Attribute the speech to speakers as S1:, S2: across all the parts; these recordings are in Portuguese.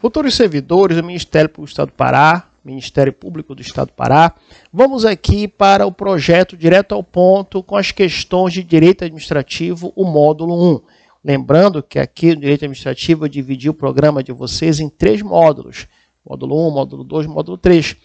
S1: Futuros servidores do Ministério Público do Estado do Pará, Ministério Público do Estado do Pará. Vamos aqui para o projeto Direto ao Ponto com as questões de Direito Administrativo, o módulo 1. Lembrando que aqui no Direito Administrativo eu é dividi o programa de vocês em três módulos. Módulo 1, módulo 2, módulo 3.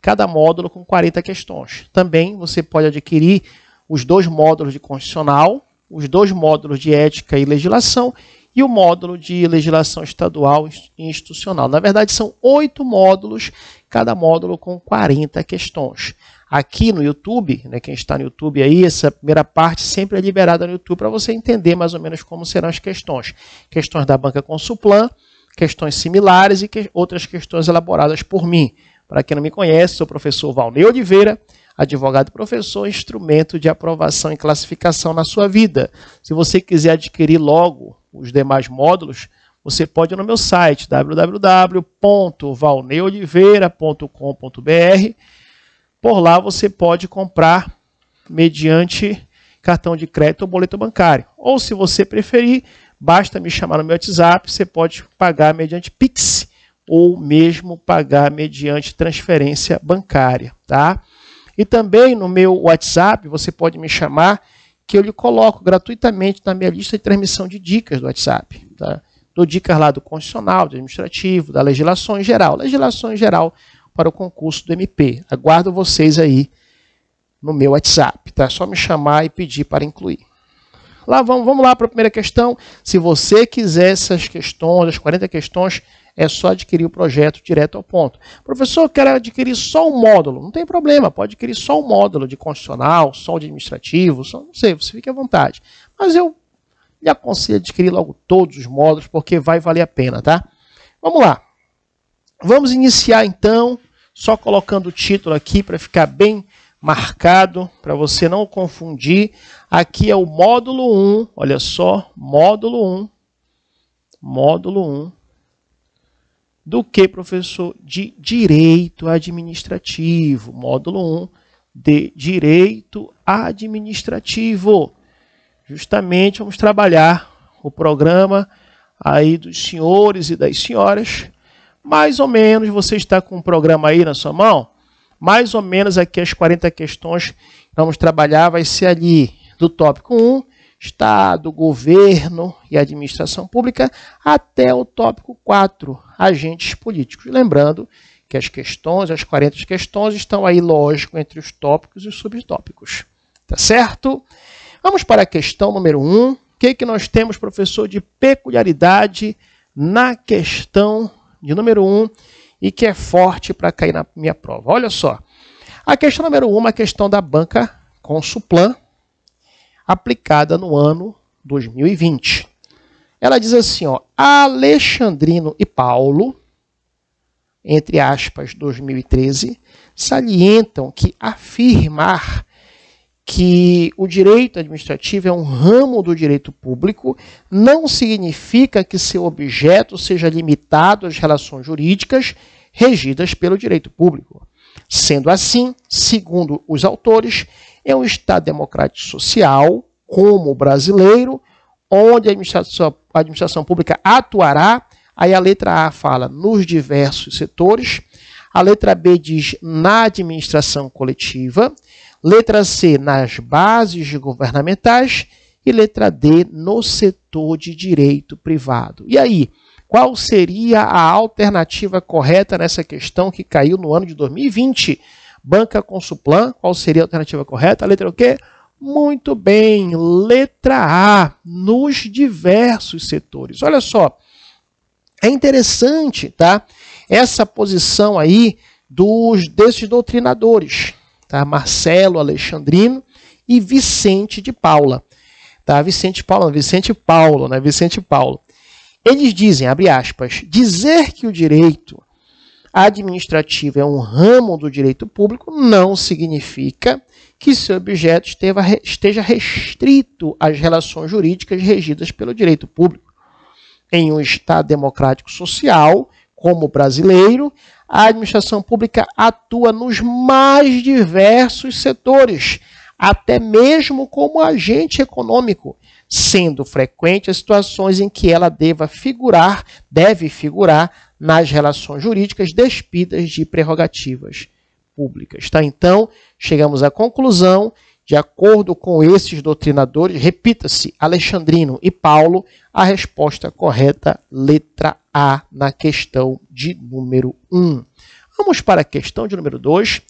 S1: Cada módulo com 40 questões. Também você pode adquirir os dois módulos de constitucional, os dois módulos de ética e legislação e o módulo de legislação estadual e institucional. Na verdade, são oito módulos, cada módulo com 40 questões. Aqui no YouTube, né, quem está no YouTube aí, essa primeira parte sempre é liberada no YouTube para você entender mais ou menos como serão as questões. Questões da banca com Suplan, questões similares e que outras questões elaboradas por mim. Para quem não me conhece, sou o professor Valnei Oliveira advogado, professor, instrumento de aprovação e classificação na sua vida. Se você quiser adquirir logo os demais módulos, você pode ir no meu site www.valneoliveira.com.br. Por lá você pode comprar mediante cartão de crédito ou boleto bancário. Ou se você preferir, basta me chamar no meu WhatsApp, você pode pagar mediante Pix ou mesmo pagar mediante transferência bancária, tá? E também no meu WhatsApp, você pode me chamar, que eu lhe coloco gratuitamente na minha lista de transmissão de dicas do WhatsApp. Tá? Dou dicas lá do constitucional, do administrativo, da legislação em geral. Legislação em geral para o concurso do MP. Aguardo vocês aí no meu WhatsApp. Tá? É só me chamar e pedir para incluir. Lá vamos, vamos lá para a primeira questão. Se você quiser essas questões, as 40 questões é só adquirir o projeto direto ao ponto. Professor, eu quero adquirir só um módulo. Não tem problema, pode adquirir só um módulo de constitucional, só de administrativo, só, não sei, você fica à vontade. Mas eu lhe aconselho a adquirir logo todos os módulos, porque vai valer a pena, tá? Vamos lá. Vamos iniciar então, só colocando o título aqui para ficar bem marcado, para você não confundir. Aqui é o módulo 1, olha só, módulo 1. Módulo 1 do que professor de direito administrativo, módulo 1 de direito administrativo. Justamente vamos trabalhar o programa aí dos senhores e das senhoras. Mais ou menos você está com o programa aí na sua mão, mais ou menos aqui as 40 questões que vamos trabalhar vai ser ali do tópico 1 Estado, governo e administração pública, até o tópico 4, agentes políticos. Lembrando que as questões, as 40 questões, estão aí, lógico, entre os tópicos e os subtópicos. Tá certo? Vamos para a questão número 1. O que, é que nós temos, professor, de peculiaridade na questão de número 1 e que é forte para cair na minha prova? Olha só. A questão número 1 é a questão da banca Consulplan, aplicada no ano 2020. Ela diz assim, ó, Alexandrino e Paulo, entre aspas, 2013, salientam que afirmar que o direito administrativo é um ramo do direito público não significa que seu objeto seja limitado às relações jurídicas regidas pelo direito público. Sendo assim, segundo os autores, é um Estado democrático social, como o brasileiro, onde a administração, a administração pública atuará. Aí a letra A fala nos diversos setores. A letra B diz na administração coletiva. Letra C nas bases governamentais. E letra D no setor de direito privado. E aí? Qual seria a alternativa correta nessa questão que caiu no ano de 2020? Banca com Suplan, qual seria a alternativa correta? A letra o quê? Muito bem, letra A, nos diversos setores. Olha só, é interessante, tá? Essa posição aí dos desses doutrinadores, tá? Marcelo Alexandrino e Vicente de Paula. Tá? Vicente Paulo, Vicente Paulo, né? Vicente Paulo. Eles dizem, abre aspas, dizer que o direito Administrativo é um ramo do direito público, não significa que seu objeto esteja restrito às relações jurídicas regidas pelo direito público. Em um Estado democrático social, como o brasileiro, a administração pública atua nos mais diversos setores, até mesmo como agente econômico, sendo frequente as situações em que ela deva figurar, deve figurar nas relações jurídicas despidas de prerrogativas públicas. Tá? Então, chegamos à conclusão, de acordo com esses doutrinadores, repita-se, Alexandrino e Paulo, a resposta correta, letra A, na questão de número 1. Vamos para a questão de número 2.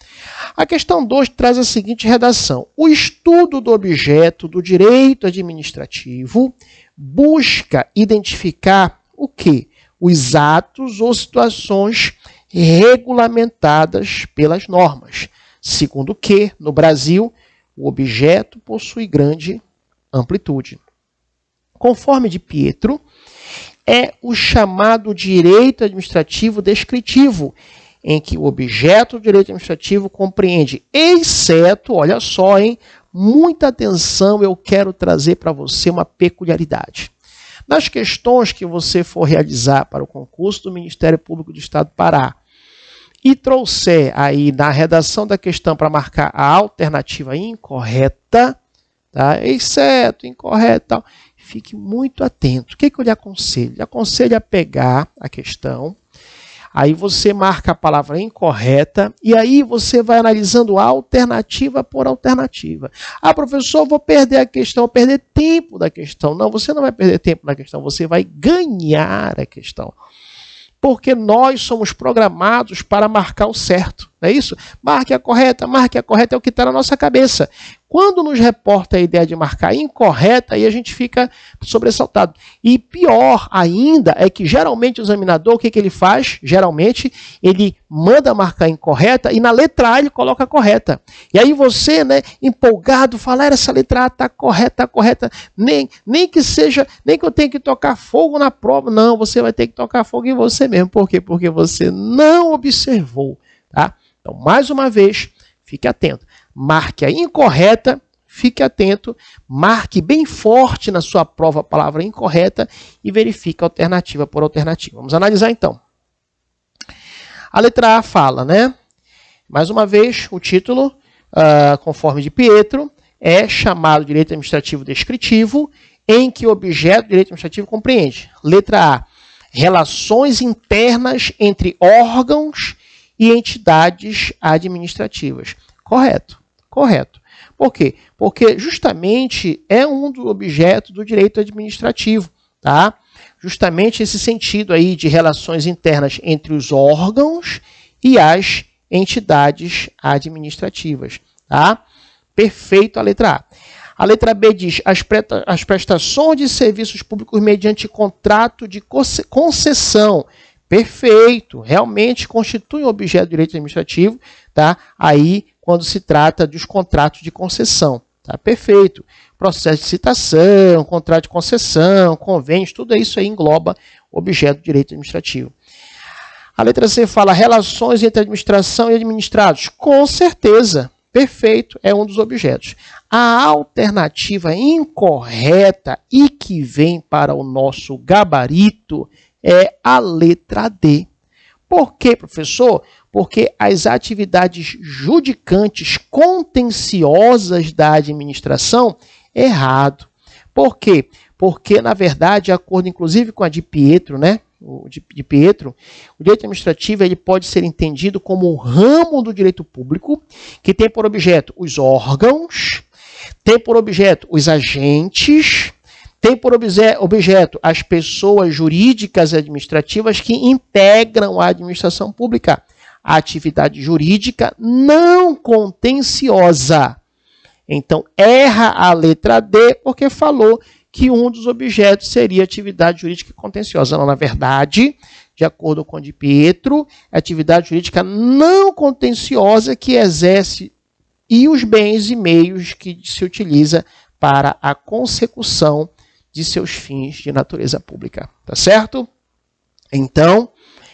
S1: A questão 2 traz a seguinte redação: O estudo do objeto do direito administrativo busca identificar o que? Os atos ou situações regulamentadas pelas normas, segundo que, no Brasil, o objeto possui grande amplitude. Conforme de Pietro, é o chamado direito administrativo descritivo, em que o objeto do direito administrativo compreende, exceto, olha só, hein? Muita atenção, eu quero trazer para você uma peculiaridade. Nas questões que você for realizar para o concurso do Ministério Público do Estado do Pará e trouxer aí na redação da questão para marcar a alternativa incorreta, tá? exceto, incorreta, fique muito atento. O que, que eu lhe aconselho? Lhe aconselho a pegar a questão Aí você marca a palavra incorreta e aí você vai analisando alternativa por alternativa. Ah, professor, vou perder a questão, vou perder tempo da questão. Não, você não vai perder tempo na questão, você vai ganhar a questão. Porque nós somos programados para marcar o certo. Não é isso? Marque a correta, marque a correta, é o que está na nossa cabeça. Quando nos reporta a ideia de marcar incorreta, aí a gente fica sobressaltado. E pior ainda é que geralmente o examinador, o que, que ele faz? Geralmente, ele manda marcar incorreta e na letra A ele coloca a correta. E aí você, né, empolgado, fala, essa letra A está correta, está correta. Nem, nem que seja, nem que eu tenha que tocar fogo na prova. Não, você vai ter que tocar fogo em você mesmo. Por quê? Porque você não observou. Tá? Então, mais uma vez, fique atento. Marque a incorreta, fique atento, marque bem forte na sua prova a palavra incorreta e verifique alternativa por alternativa. Vamos analisar então. A letra A fala, né? Mais uma vez, o título, uh, ah, conforme de Pietro, é chamado direito administrativo descritivo, em que objeto direito administrativo compreende. Letra A. Relações internas entre órgãos e entidades administrativas. Correto, correto. Por quê? Porque justamente é um do objeto do direito administrativo, tá? Justamente esse sentido aí de relações internas entre os órgãos e as entidades administrativas, tá? Perfeito a letra A. A letra B diz: as prestações de serviços públicos mediante contrato de concessão Perfeito, realmente constitui um objeto de direito administrativo, tá? Aí quando se trata dos contratos de concessão, tá? Perfeito. Processo de citação, contrato de concessão, convênios, tudo isso aí engloba objeto de direito administrativo. A letra C fala relações entre administração e administrados. Com certeza, perfeito, é um dos objetos. A alternativa incorreta e que vem para o nosso gabarito é a letra D. Por quê, professor? Porque as atividades judicantes contenciosas da administração errado. Por quê? Porque, na verdade, de acordo inclusive com a de Pietro, né? O de, de Pietro, o direito administrativo ele pode ser entendido como um ramo do direito público que tem por objeto os órgãos, tem por objeto os agentes, tem por objeto as pessoas jurídicas e administrativas que integram a administração pública. A atividade jurídica não contenciosa. Então, erra a letra D, porque falou que um dos objetos seria atividade jurídica contenciosa. Não, na verdade, de acordo com o de Pietro, atividade jurídica não contenciosa que exerce e os bens e meios que se utiliza para a consecução de seus fins de natureza pública. Tá certo? Então,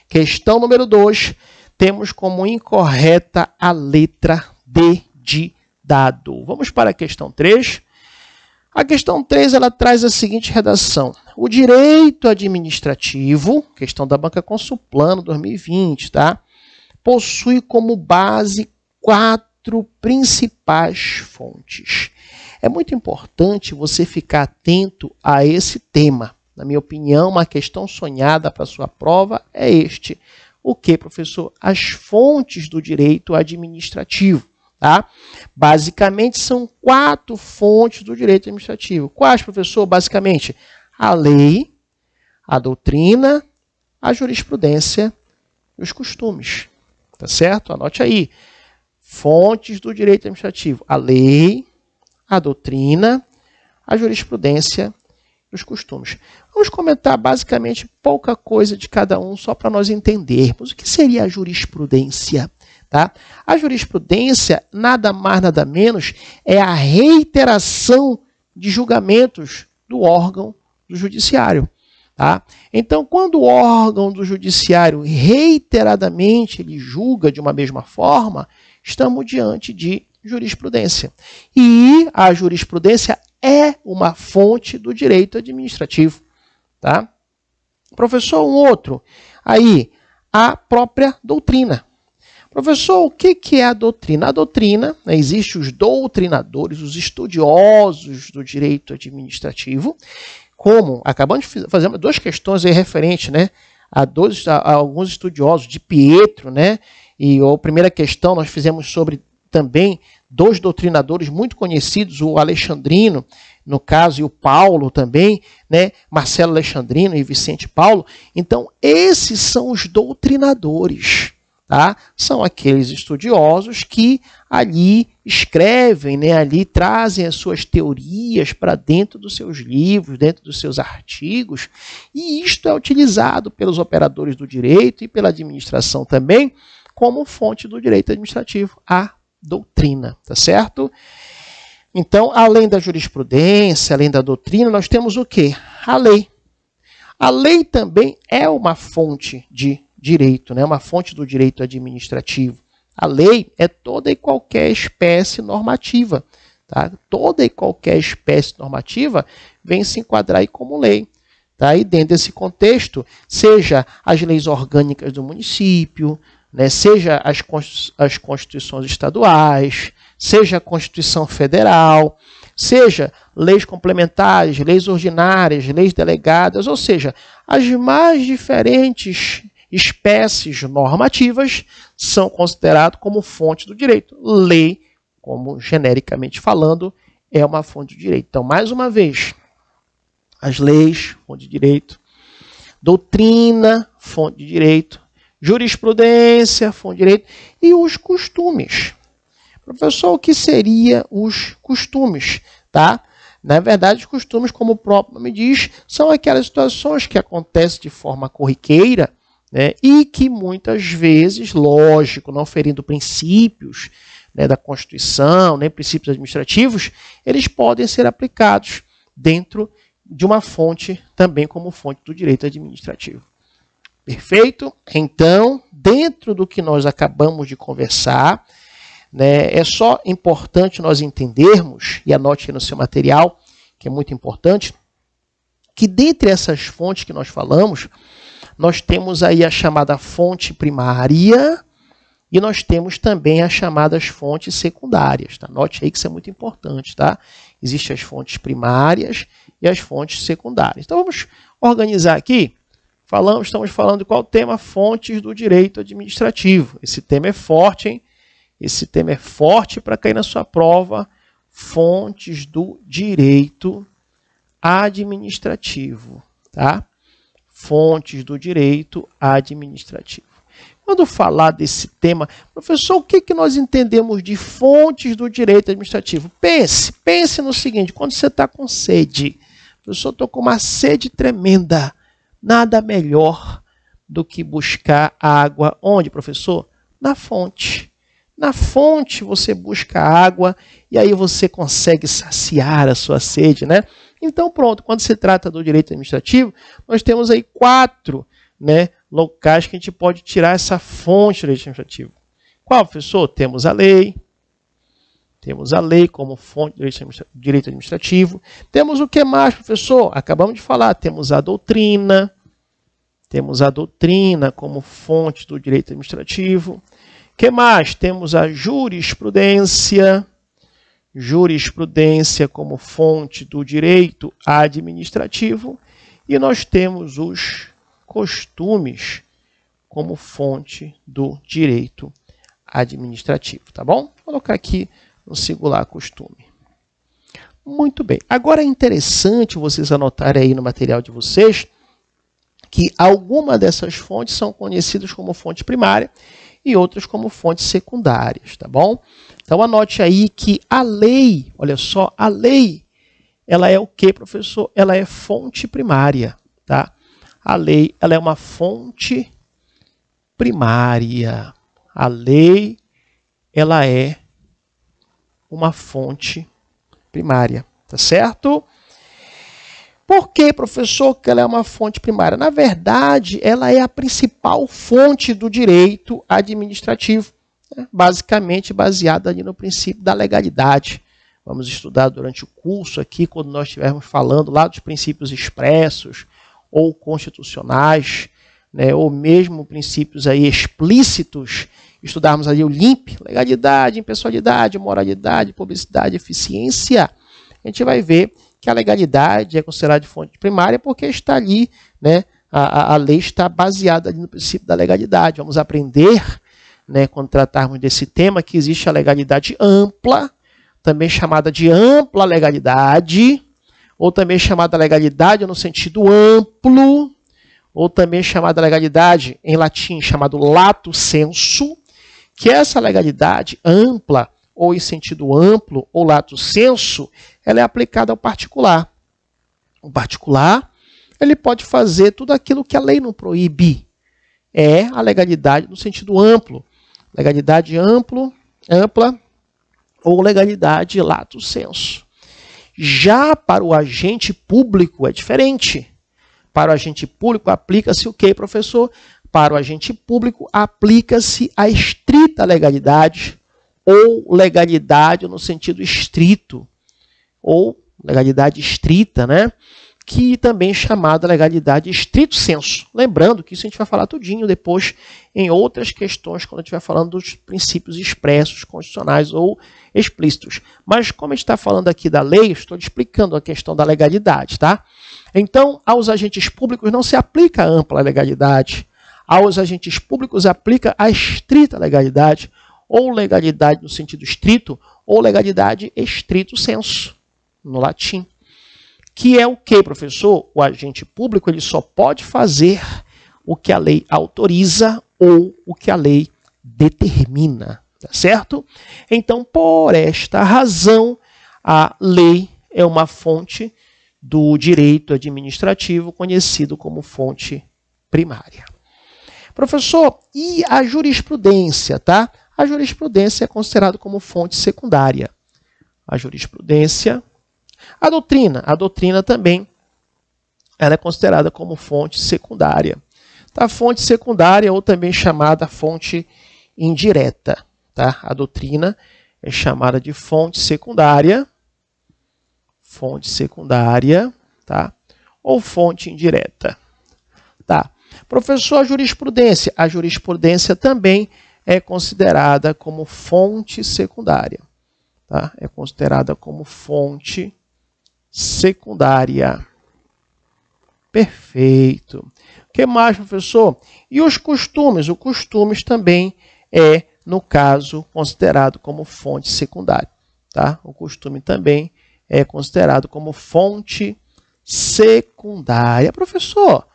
S1: questão número 2, temos como incorreta a letra D de dado. Vamos para a questão 3. A questão 3 ela traz a seguinte redação: O direito administrativo, questão da Banca Consulplano 2020, tá? Possui como base quatro principais fontes. É muito importante você ficar atento a esse tema. Na minha opinião, uma questão sonhada para sua prova é este. O que, professor? As fontes do direito administrativo. Tá? Basicamente, são quatro fontes do direito administrativo. Quais, professor? Basicamente, a lei, a doutrina, a jurisprudência e os costumes. Tá certo? Anote aí. Fontes do direito administrativo: a lei, a doutrina, a jurisprudência e os costumes. Vamos comentar basicamente pouca coisa de cada um, só para nós entendermos o que seria a jurisprudência. Tá? A jurisprudência, nada mais, nada menos, é a reiteração de julgamentos do órgão do judiciário. Tá? Então, quando o órgão do judiciário reiteradamente ele julga de uma mesma forma, estamos diante de jurisprudência. E a jurisprudência é uma fonte do direito administrativo. Tá? Professor, um outro. Aí, a própria doutrina. Professor, o que é a doutrina? A doutrina, né, existe os doutrinadores, os estudiosos do direito administrativo, como, acabamos de fazer duas questões aí referentes, né, a, dois, a, a alguns estudiosos, de Pietro, né, e a primeira questão nós fizemos sobre também dois doutrinadores muito conhecidos, o Alexandrino, no caso, e o Paulo também, né? Marcelo Alexandrino e Vicente Paulo. Então, esses são os doutrinadores. Tá? São aqueles estudiosos que ali escrevem, né? ali trazem as suas teorias para dentro dos seus livros, dentro dos seus artigos, e isto é utilizado pelos operadores do direito e pela administração também como fonte do direito administrativo. A doutrina, tá certo? Então, além da jurisprudência, além da doutrina, nós temos o quê? A lei. A lei também é uma fonte de direito, né? uma fonte do direito administrativo. A lei é toda e qualquer espécie normativa. Tá? Toda e qualquer espécie normativa vem se enquadrar aí como lei. Tá? E dentro desse contexto, seja as leis orgânicas do município, né, seja as, as constituições estaduais, seja a Constituição Federal, seja leis complementares, leis ordinárias, leis delegadas, ou seja, as mais diferentes espécies normativas são consideradas como fonte do direito. Lei, como genericamente falando, é uma fonte do direito. Então, mais uma vez, as leis, fonte de direito, doutrina, fonte de direito, jurisprudência, fonte direito e os costumes. Professor, o que seria os costumes, tá? Na verdade, os costumes, como o próprio nome diz, são aquelas situações que acontecem de forma corriqueira né, e que muitas vezes, lógico, não ferindo princípios né, da Constituição, nem né, princípios administrativos, eles podem ser aplicados dentro de uma fonte também como fonte do direito administrativo. Perfeito? Então, dentro do que nós acabamos de conversar, né, é só importante nós entendermos, e anote aí no seu material, que é muito importante, que dentre essas fontes que nós falamos, nós temos aí a chamada fonte primária e nós temos também as chamadas fontes secundárias. Tá? Note aí que isso é muito importante, tá? Existem as fontes primárias e as fontes secundárias. Então vamos organizar aqui Falamos, estamos falando de qual tema? Fontes do direito administrativo. Esse tema é forte, hein? Esse tema é forte para cair na sua prova. Fontes do direito administrativo, tá? Fontes do direito administrativo. Quando falar desse tema, professor, o que, que nós entendemos de fontes do direito administrativo? Pense, pense no seguinte: quando você está com sede, professor, estou com uma sede tremenda nada melhor do que buscar água onde, professor? Na fonte. Na fonte você busca água e aí você consegue saciar a sua sede, né? Então pronto, quando se trata do direito administrativo, nós temos aí quatro, né, locais que a gente pode tirar essa fonte do direito administrativo. Qual, professor? Temos a lei, temos a lei como fonte do direito administrativo. Temos o que mais, professor? Acabamos de falar. Temos a doutrina. Temos a doutrina como fonte do direito administrativo. que mais? Temos a jurisprudência. Jurisprudência como fonte do direito administrativo. E nós temos os costumes como fonte do direito administrativo, tá bom? Vou colocar aqui no singular costume. Muito bem. Agora é interessante vocês anotarem aí no material de vocês que alguma dessas fontes são conhecidas como fonte primária e outras como fontes secundárias, tá bom? Então anote aí que a lei, olha só, a lei, ela é o que, professor? Ela é fonte primária, tá? A lei, ela é uma fonte primária. A lei, ela é uma fonte primária, tá certo? Por que, professor, que ela é uma fonte primária? Na verdade, ela é a principal fonte do direito administrativo, né? basicamente baseada ali no princípio da legalidade. Vamos estudar durante o curso aqui, quando nós estivermos falando lá dos princípios expressos ou constitucionais, né? ou mesmo princípios aí explícitos estudarmos ali o LIMP, legalidade, impessoalidade, moralidade, publicidade, eficiência, a gente vai ver que a legalidade é considerada de fonte primária porque está ali, né, a, a lei está baseada no princípio da legalidade. Vamos aprender, né, quando tratarmos desse tema, que existe a legalidade ampla, também chamada de ampla legalidade, ou também chamada legalidade no sentido amplo, ou também chamada legalidade em latim chamado lato sensu, que essa legalidade ampla, ou em sentido amplo, ou lato senso, ela é aplicada ao particular. O particular, ele pode fazer tudo aquilo que a lei não proíbe. É a legalidade no sentido amplo. Legalidade amplo, ampla ou legalidade lato senso. Já para o agente público é diferente. Para o agente público aplica-se o que, professor? para o agente público, aplica-se a estrita legalidade ou legalidade no sentido estrito, ou legalidade estrita, né? que também é chamada legalidade estrito senso. Lembrando que isso a gente vai falar tudinho depois em outras questões, quando a gente vai falando dos princípios expressos, constitucionais ou explícitos. Mas como a gente está falando aqui da lei, estou explicando a questão da legalidade, tá? Então, aos agentes públicos não se aplica a ampla legalidade aos agentes públicos aplica a estrita legalidade, ou legalidade no sentido estrito, ou legalidade estrito senso, no latim. Que é o que, professor? O agente público ele só pode fazer o que a lei autoriza ou o que a lei determina, tá certo? Então, por esta razão, a lei é uma fonte do direito administrativo conhecido como fonte primária. Professor, e a jurisprudência, tá? A jurisprudência é considerada como fonte secundária. A jurisprudência, a doutrina, a doutrina também ela é considerada como fonte secundária. Tá? A fonte secundária ou também chamada fonte indireta, tá? A doutrina é chamada de fonte secundária, fonte secundária, tá? Ou fonte indireta, tá? Professor, a jurisprudência. A jurisprudência também é considerada como fonte secundária. Tá? É considerada como fonte secundária. Perfeito. O que mais, professor? E os costumes? O costumes também é, no caso, considerado como fonte secundária. Tá? O costume também é considerado como fonte secundária. Professor,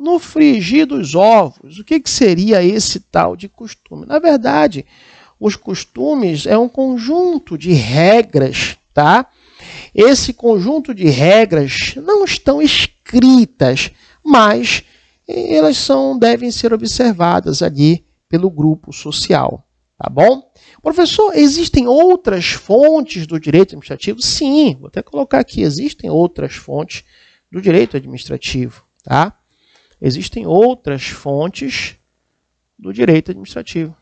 S1: no frigir dos ovos. O que, que seria esse tal de costume? Na verdade, os costumes é um conjunto de regras, tá? Esse conjunto de regras não estão escritas, mas elas são devem ser observadas ali pelo grupo social, tá bom? Professor, existem outras fontes do direito administrativo? Sim, vou até colocar aqui, existem outras fontes do direito administrativo, tá? Existem outras fontes do direito administrativo.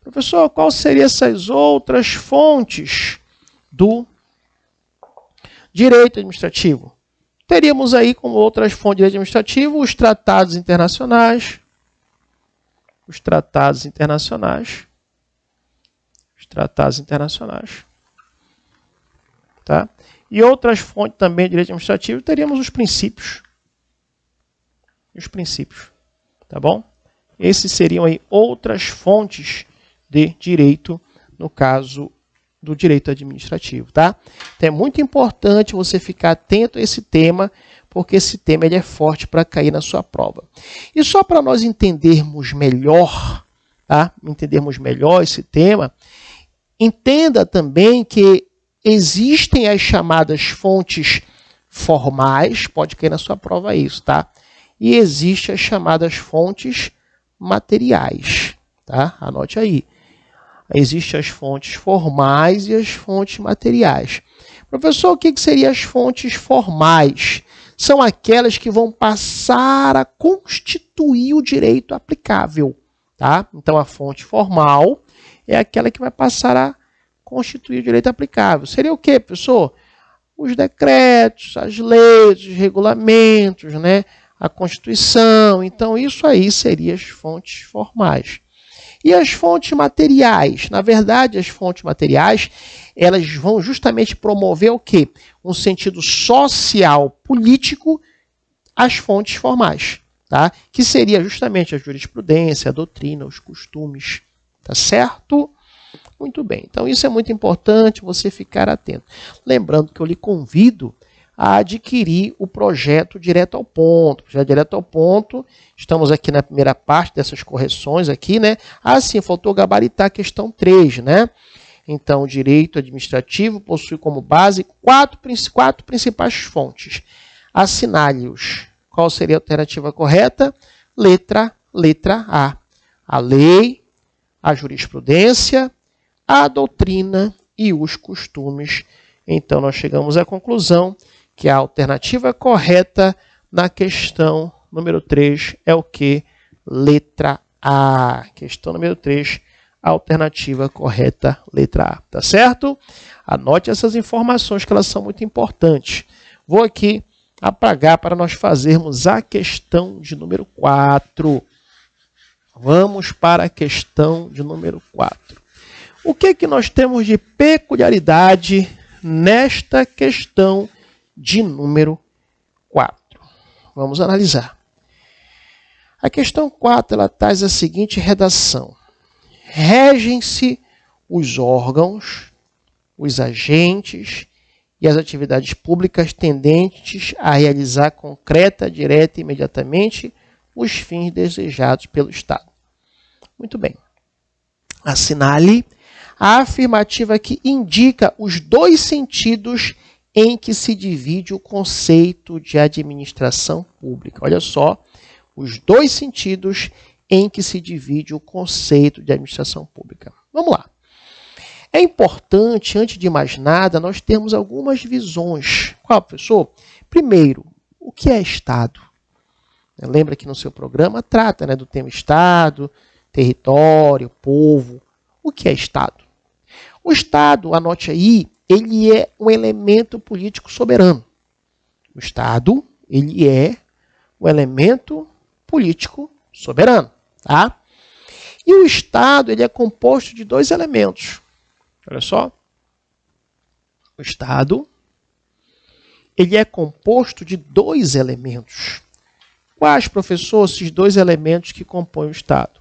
S1: Professor, quais seriam essas outras fontes do direito administrativo? Teríamos aí como outras fontes de direito administrativo os tratados internacionais, os tratados internacionais, os tratados internacionais, tá? E outras fontes também de direito administrativo teríamos os princípios, e os princípios. Tá bom? Esses seriam aí outras fontes de direito, no caso do direito administrativo, tá? Então é muito importante você ficar atento a esse tema, porque esse tema ele é forte para cair na sua prova. E só para nós entendermos melhor, tá? Entendermos melhor esse tema, entenda também que existem as chamadas fontes formais, pode cair na sua prova isso, tá? e existem as chamadas fontes materiais, tá? Anote aí. Existem as fontes formais e as fontes materiais. Professor, o que, que seriam as fontes formais? São aquelas que vão passar a constituir o direito aplicável, tá? Então a fonte formal é aquela que vai passar a constituir o direito aplicável. Seria o quê, professor? Os decretos, as leis, os regulamentos, né? a Constituição. Então, isso aí seria as fontes formais. E as fontes materiais? Na verdade, as fontes materiais elas vão justamente promover o quê? Um sentido social, político, às fontes formais, tá? Que seria justamente a jurisprudência, a doutrina, os costumes, tá certo? Muito bem. Então isso é muito importante você ficar atento. Lembrando que eu lhe convido a adquirir o projeto direto ao ponto. já direto ao ponto, estamos aqui na primeira parte dessas correções aqui, né? Assim, sim, faltou gabaritar a questão 3, né? Então, o direito administrativo possui como base quatro, quatro principais fontes. Assinale-os. Qual seria a alternativa correta? Letra, letra A. A lei, a jurisprudência, a doutrina e os costumes. Então, nós chegamos à conclusão que a alternativa correta na questão número 3 é o que? Letra A. Questão número 3, alternativa correta, letra A. Tá certo? Anote essas informações que elas são muito importantes. Vou aqui apagar para nós fazermos a questão de número 4. Vamos para a questão de número 4. O que, é que nós temos de peculiaridade nesta questão de número 4. Vamos analisar. A questão 4 ela traz a seguinte redação: Regem-se os órgãos, os agentes e as atividades públicas tendentes a realizar concreta, direta e imediatamente os fins desejados pelo Estado. Muito bem. Assinale a afirmativa que indica os dois sentidos em que se divide o conceito de administração pública. Olha só, os dois sentidos em que se divide o conceito de administração pública. Vamos lá. É importante, antes de mais nada, nós termos algumas visões. Qual, professor? Primeiro, o que é Estado? Lembra que no seu programa trata né, do tema Estado, território, povo. O que é Estado? O Estado, anote aí, ele é um elemento político soberano. O Estado, ele é o um elemento político soberano, tá? E o Estado, ele é composto de dois elementos. Olha só. O Estado, ele é composto de dois elementos. Quais, professor, esses dois elementos que compõem o Estado?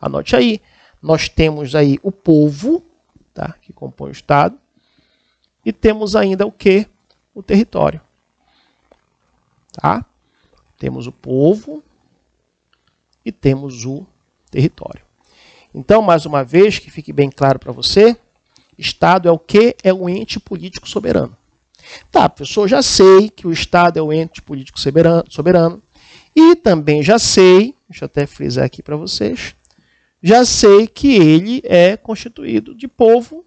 S1: Anote aí. Nós temos aí o povo, tá? que compõe o Estado. E temos ainda o que? O território. Tá? Temos o povo e temos o território. Então, mais uma vez, que fique bem claro para você, Estado é o que? É o ente político soberano. Tá, professor, já sei que o Estado é o ente político soberano, e também já sei, deixa eu até frisar aqui para vocês, já sei que ele é constituído de povo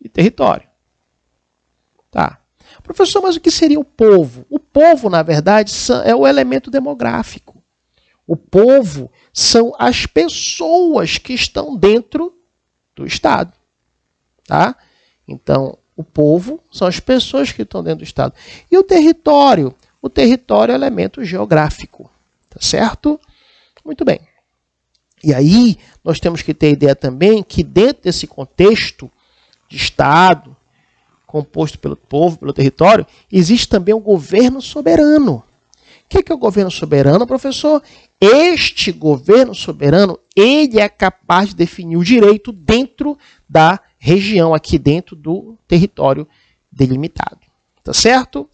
S1: e território. Tá. Professor, mas o que seria o povo? O povo, na verdade, é o elemento demográfico. O povo são as pessoas que estão dentro do Estado. Tá? Então, o povo são as pessoas que estão dentro do Estado. E o território? O território é o elemento geográfico. Tá certo? Muito bem. E aí, nós temos que ter ideia também que, dentro desse contexto, de Estado, composto pelo povo, pelo território, existe também o governo soberano. O que é, que é o governo soberano, professor? Este governo soberano, ele é capaz de definir o direito dentro da região, aqui dentro do território delimitado. Tá certo?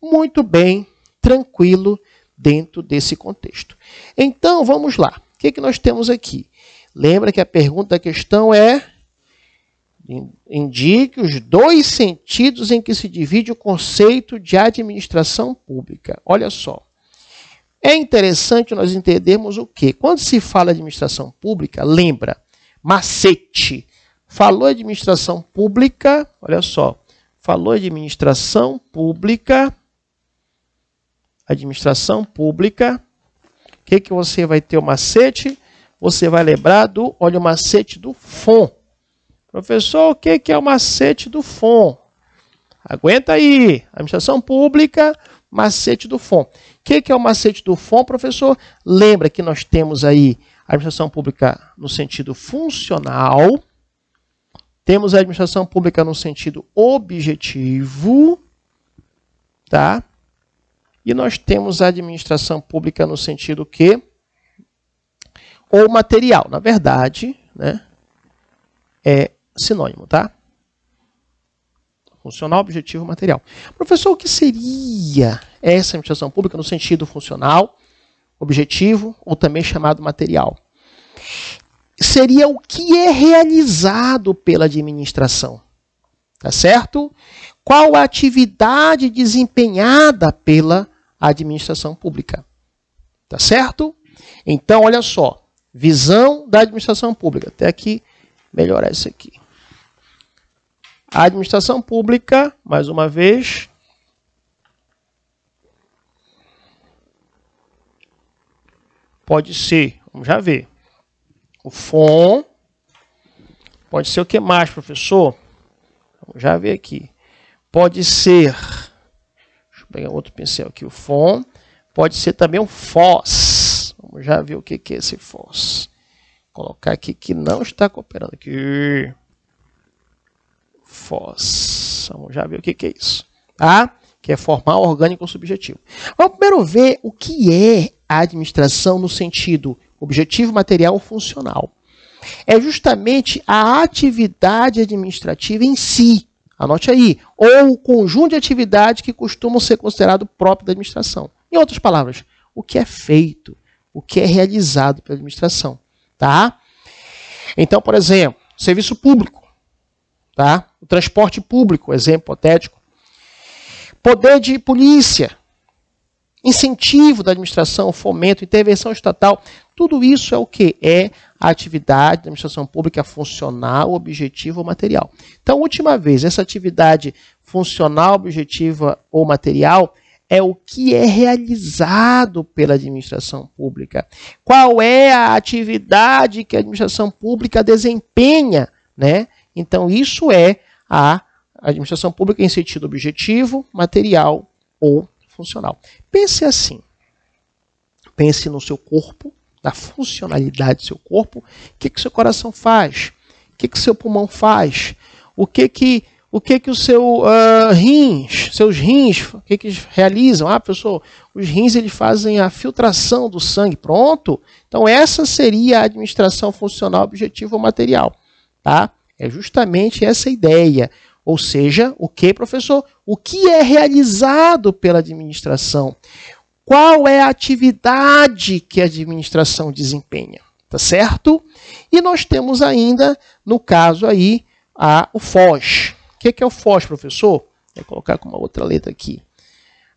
S1: Muito bem, tranquilo dentro desse contexto. Então, vamos lá. O que, é que nós temos aqui? Lembra que a pergunta da questão é indique os dois sentidos em que se divide o conceito de administração pública. Olha só. É interessante nós entendermos o que? Quando se fala administração pública, lembra, macete. Falou administração pública, olha só. Falou administração pública, administração pública, o que, que você vai ter o macete? Você vai lembrar do, olha o macete do FON Professor, o que é o macete do FOM? Aguenta aí, administração pública, macete do FOM. O que é o macete do FOM, professor? Lembra que nós temos aí a administração pública no sentido funcional, temos a administração pública no sentido objetivo, tá? E nós temos a administração pública no sentido que ou material, na verdade, né? É sinônimo, tá? Funcional, objetivo, material. Professor, o que seria essa administração pública no sentido funcional, objetivo ou também chamado material? Seria o que é realizado pela administração, tá certo? Qual a atividade desempenhada pela administração pública, tá certo? Então, olha só, visão da administração pública. Até aqui, melhorar isso aqui. A administração pública, mais uma vez, pode ser, vamos já ver, o FON, pode ser o que mais, professor? Vamos já ver aqui. Pode ser, deixa eu pegar outro pincel aqui, o FON, pode ser também o FOS, vamos já ver o que é esse FOS. Vou colocar aqui que não está cooperando aqui. Foz. Vamos já ver o que, que é isso. Tá? Que é formal, orgânico ou subjetivo. Vamos primeiro ver o que é a administração no sentido objetivo, material ou funcional. É justamente a atividade administrativa em si. Anote aí. Ou o conjunto de atividades que costumam ser considerado próprio da administração. Em outras palavras, o que é feito, o que é realizado pela administração. Tá? Então, por exemplo, serviço público. Tá? o transporte público, exemplo hipotético, poder de polícia, incentivo da administração, fomento, intervenção estatal, tudo isso é o que? É a atividade da administração pública funcional, objetiva ou material. Então, última vez, essa atividade funcional, objetiva ou material é o que é realizado pela administração pública. Qual é a atividade que a administração pública desempenha, né? Então, isso é a administração pública em sentido objetivo, material ou funcional. Pense assim. Pense no seu corpo, na funcionalidade do seu corpo. O que, que seu coração faz? O que, que seu pulmão faz? O que que o que que o seu uh, rins, seus rins, o que que eles realizam? Ah, pessoal, os rins eles fazem a filtração do sangue, pronto. Então essa seria a administração funcional, objetivo ou material, tá? É justamente essa ideia. Ou seja, o que, professor? O que é realizado pela administração? Qual é a atividade que a administração desempenha? Tá certo? E nós temos ainda, no caso aí, a, o FOS. O que é, é o FOS, professor? Vou colocar com uma outra letra aqui.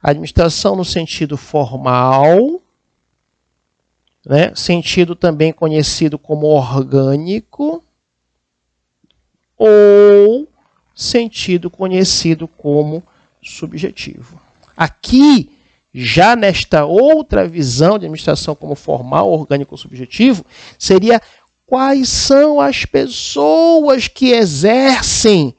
S1: Administração no sentido formal, né? sentido também conhecido como orgânico, ou sentido conhecido como subjetivo. Aqui, já nesta outra visão de administração como formal, orgânico ou subjetivo, seria quais são as pessoas que exercem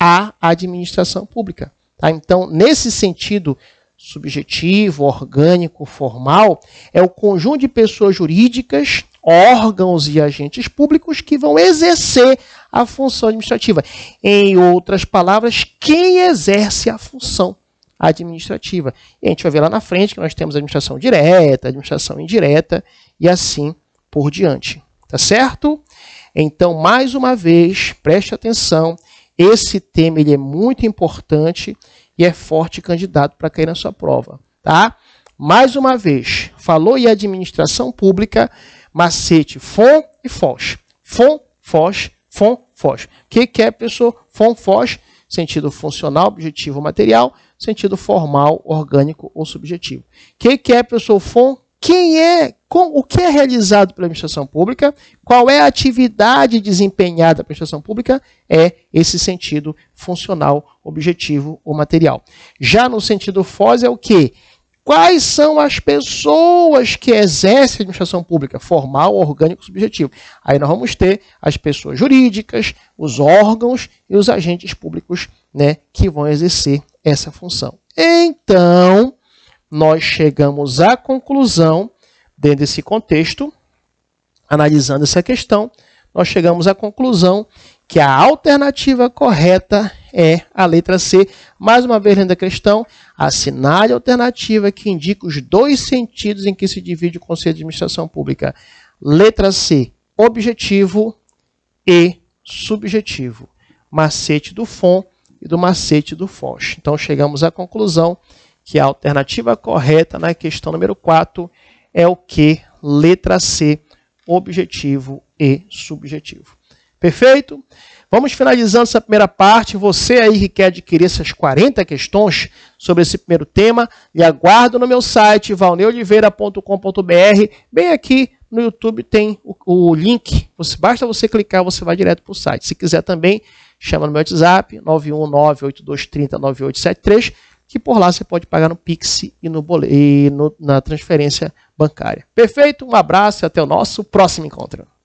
S1: a administração pública. Tá? Então, nesse sentido subjetivo, orgânico, formal, é o conjunto de pessoas jurídicas órgãos e agentes públicos que vão exercer a função administrativa. Em outras palavras, quem exerce a função administrativa. E a gente vai ver lá na frente que nós temos administração direta, administração indireta e assim por diante. Tá certo? Então, mais uma vez, preste atenção. Esse tema ele é muito importante e é forte candidato para cair na sua prova, tá? Mais uma vez, falou em administração pública, macete, fom e foge. Fom, foge. fom, foge. O que, que é, pessoa? Fom, foge. sentido funcional, objetivo, material, sentido formal, orgânico ou subjetivo. O que, que é, pessoa? fon quem é, com, o que é realizado pela administração pública, qual é a atividade desempenhada pela administração pública, é esse sentido funcional, objetivo ou material. Já no sentido FOS é o que? quais são as pessoas que exercem a administração pública, formal, orgânico, subjetivo. Aí nós vamos ter as pessoas jurídicas, os órgãos e os agentes públicos né, que vão exercer essa função. Então, nós chegamos à conclusão, dentro desse contexto, analisando essa questão, nós chegamos à conclusão que a alternativa correta é a letra C. Mais uma vez, lendo a questão, assinale a alternativa que indica os dois sentidos em que se divide o Conselho de Administração Pública. Letra C, objetivo e subjetivo. Macete do FON e do macete do FOSH. Então, chegamos à conclusão que a alternativa correta na questão número 4 é o que? Letra C, objetivo e subjetivo. Perfeito? Vamos finalizando essa primeira parte. Você aí que quer adquirir essas 40 questões sobre esse primeiro tema, lhe aguardo no meu site valneoliveira.com.br. Bem aqui no YouTube tem o, o link. Você, basta você clicar, você vai direto para o site. Se quiser também, chama no meu WhatsApp 91982309873, que por lá você pode pagar no Pix e, no e no, na transferência bancária. Perfeito? Um abraço e até o nosso próximo encontro.